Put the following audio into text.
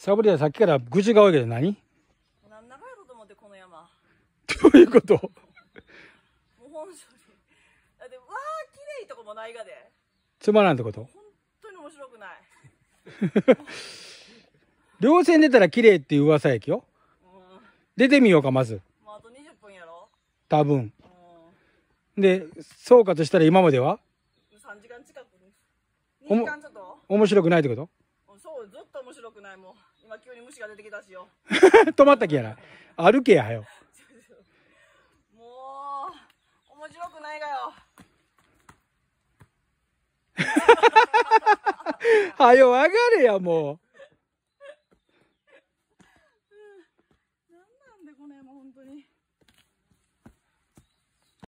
サボりはさっきから愚痴が多いけど何何長やろと思ってこの山。どういうこともう本性に。だってわあ綺麗とこもないがで。つまらんってこと本当に面白くない。両 線出たら綺麗っていう噂やきよ、うん。出てみようかまず。まああと20分やろ。多分。うん、でそうかとしたら今までは ?3 時間近く。2時間ちょっと面白くないってこと面白くないもう今急に虫が出てきたしよ 止まったきやな歩けやよもう面白くないがよ はよ上がれやもう何なんでこの山本当に